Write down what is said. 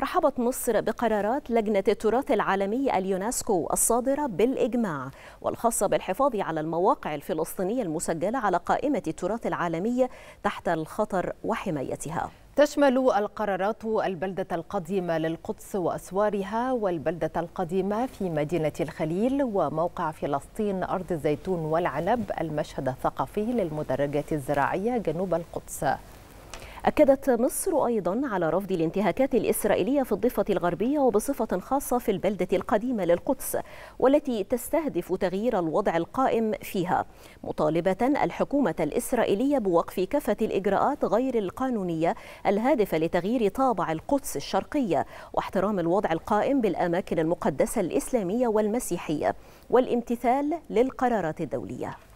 رحبت مصر بقرارات لجنة التراث العالمي اليونسكو الصادرة بالإجماع والخاصة بالحفاظ على المواقع الفلسطينية المسجلة على قائمة التراث العالمي تحت الخطر وحمايتها تشمل القرارات البلدة القديمة للقدس وأسوارها والبلدة القديمة في مدينة الخليل وموقع فلسطين أرض الزيتون والعنب المشهد الثقافي للمدرجات الزراعية جنوب القدس أكدت مصر أيضا على رفض الانتهاكات الإسرائيلية في الضفة الغربية وبصفة خاصة في البلدة القديمة للقدس والتي تستهدف تغيير الوضع القائم فيها مطالبة الحكومة الإسرائيلية بوقف كافة الإجراءات غير القانونية الهادفة لتغيير طابع القدس الشرقية واحترام الوضع القائم بالأماكن المقدسة الإسلامية والمسيحية والامتثال للقرارات الدولية